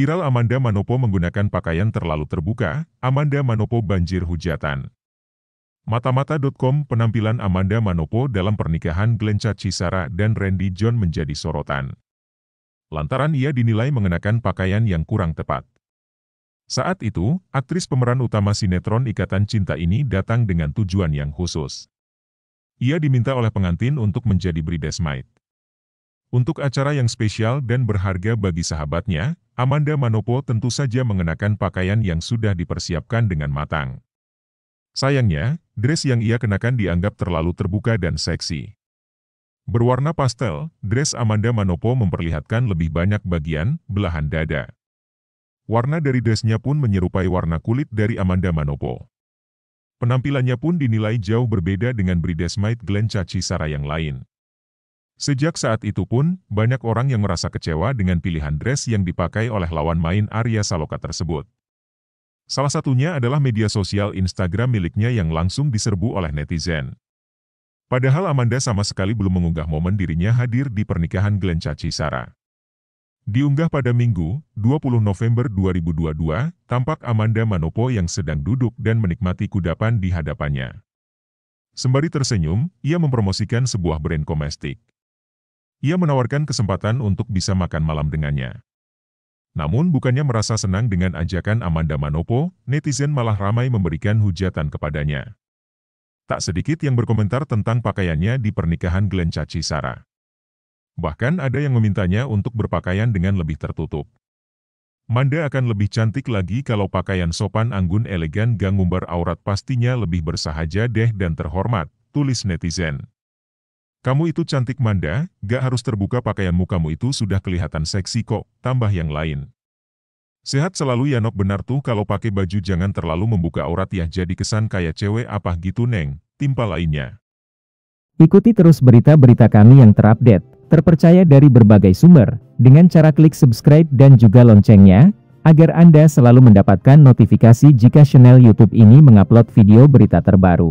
Viral Amanda Manopo menggunakan pakaian terlalu terbuka, Amanda Manopo banjir hujatan. Matamata.com penampilan Amanda Manopo dalam pernikahan Glenca Cisara dan Randy John menjadi sorotan. Lantaran ia dinilai mengenakan pakaian yang kurang tepat. Saat itu, aktris pemeran utama sinetron Ikatan Cinta ini datang dengan tujuan yang khusus. Ia diminta oleh pengantin untuk menjadi bridesmaid. Untuk acara yang spesial dan berharga bagi sahabatnya, Amanda Manopo tentu saja mengenakan pakaian yang sudah dipersiapkan dengan matang. Sayangnya, dress yang ia kenakan dianggap terlalu terbuka dan seksi. Berwarna pastel, dress Amanda Manopo memperlihatkan lebih banyak bagian, belahan dada. Warna dari dressnya pun menyerupai warna kulit dari Amanda Manopo. Penampilannya pun dinilai jauh berbeda dengan Might Glenn Caci Sara yang lain. Sejak saat itu pun, banyak orang yang merasa kecewa dengan pilihan dress yang dipakai oleh lawan main Arya Saloka tersebut. Salah satunya adalah media sosial Instagram miliknya yang langsung diserbu oleh netizen. Padahal Amanda sama sekali belum mengunggah momen dirinya hadir di pernikahan Glenn Caci Sara. Diunggah pada Minggu, 20 November 2022, tampak Amanda Manopo yang sedang duduk dan menikmati kudapan di hadapannya. Sembari tersenyum, ia mempromosikan sebuah brand komestik. Ia menawarkan kesempatan untuk bisa makan malam dengannya. Namun bukannya merasa senang dengan ajakan Amanda Manopo, netizen malah ramai memberikan hujatan kepadanya. Tak sedikit yang berkomentar tentang pakaiannya di pernikahan Glenn Caci Sara. Bahkan ada yang memintanya untuk berpakaian dengan lebih tertutup. Manda akan lebih cantik lagi kalau pakaian sopan anggun elegan gak ngumbar aurat pastinya lebih bersahaja deh dan terhormat, tulis netizen. Kamu itu cantik Manda, gak harus terbuka pakaianmu kamu itu sudah kelihatan seksi kok, tambah yang lain. Sehat selalu Yanok benar tuh kalau pakai baju jangan terlalu membuka aurat ya jadi kesan kayak cewek apa gitu neng, timpa lainnya. Ikuti terus berita-berita kami yang terupdate terpercaya dari berbagai sumber, dengan cara klik subscribe dan juga loncengnya, agar Anda selalu mendapatkan notifikasi jika channel YouTube ini mengupload video berita terbaru.